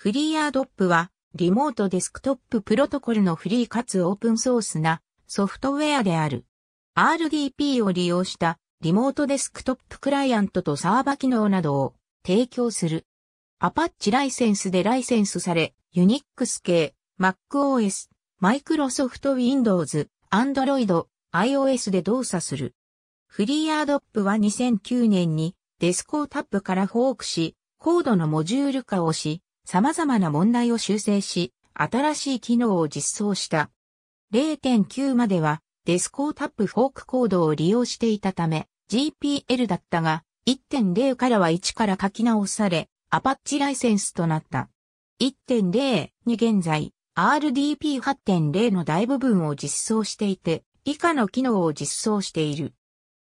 フリーアドップは、リモートデスクトッププロトコルのフリーかつオープンソースなソフトウェアである。RDP を利用したリモートデスクトップクライアントとサーバ機能などを提供する。アパッチライセンスでライセンスされ、ユニックス系、MacOS、Microsoft Windows、Android、iOS で動作する。フリーアドップは2009年にデスコータップからフォークし、コードのモジュール化をし、様々な問題を修正し、新しい機能を実装した。0.9まではデスコータップフォークコードを利用していたため GPL だったが1.0からは1から書き直されアパッチライセンスとなった。1.0に現在 RDP8.0 の大部分を実装していて以下の機能を実装している。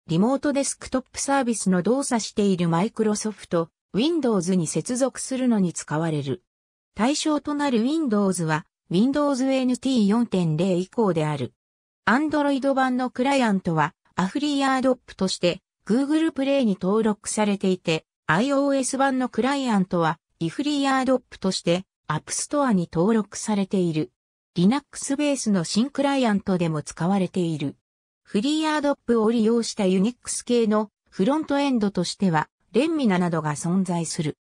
リモートデスクトップサービスの動作しているマイクロソフト Windows に接続するのに使われる。対象となる Windows は Windows NT 4.0以降である。Android 版のクライアントはアフリーアドップとして Google Play に登録されていて、iOS 版のクライアントはイフリーアドップとして App Store に登録されている。Linux ベースの新クライアントでも使われている。フリーアドップを利用した Unix 系のフロントエンドとしてはレンミナなどが存在する。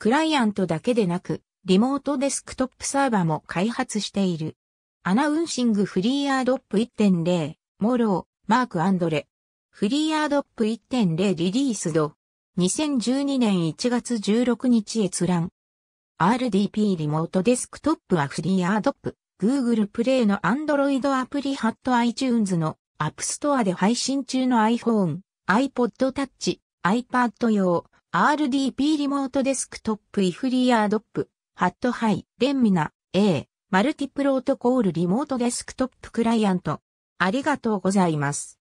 クライアントだけでなく、リモートデスクトップサーバも開発している。アナウンシングフリーアードップ1.0、モロー、マーク・アンドレ。フリーアードップ1.0リリースド。2012年1月16日閲覧。RDP リモートデスクトップはフリーアードップ。Google Play の Android アプリハット iTunes の App Store で配信中の iPhone、iPod Touch、iPad 用 RDP リモートデスクトップイフリーアドップハットハイレンミナ A マルティプロートコールリモートデスクトップクライアントありがとうございます。